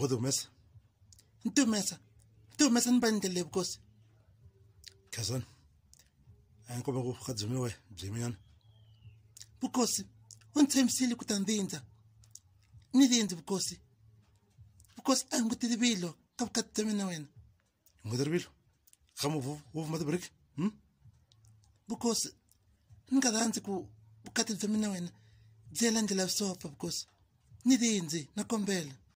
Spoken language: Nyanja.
Hodu mesa. Ntu mesa. Ntu mesa nbandele bukosi. Kazan. Ankoba ku khadzimewe bzimiyan. Bukosi. Untsemsile kutandinza. Nidinza bukosi. Bukosi angutidibilo kabukatsamina wena. Ngudibilo. Khamu vuv vuv madbrik. Hmm? Bukosi. Nkadanzi ku bukatsamina wena. Bzelandela sofa bukosi. Nidinzi nakombela.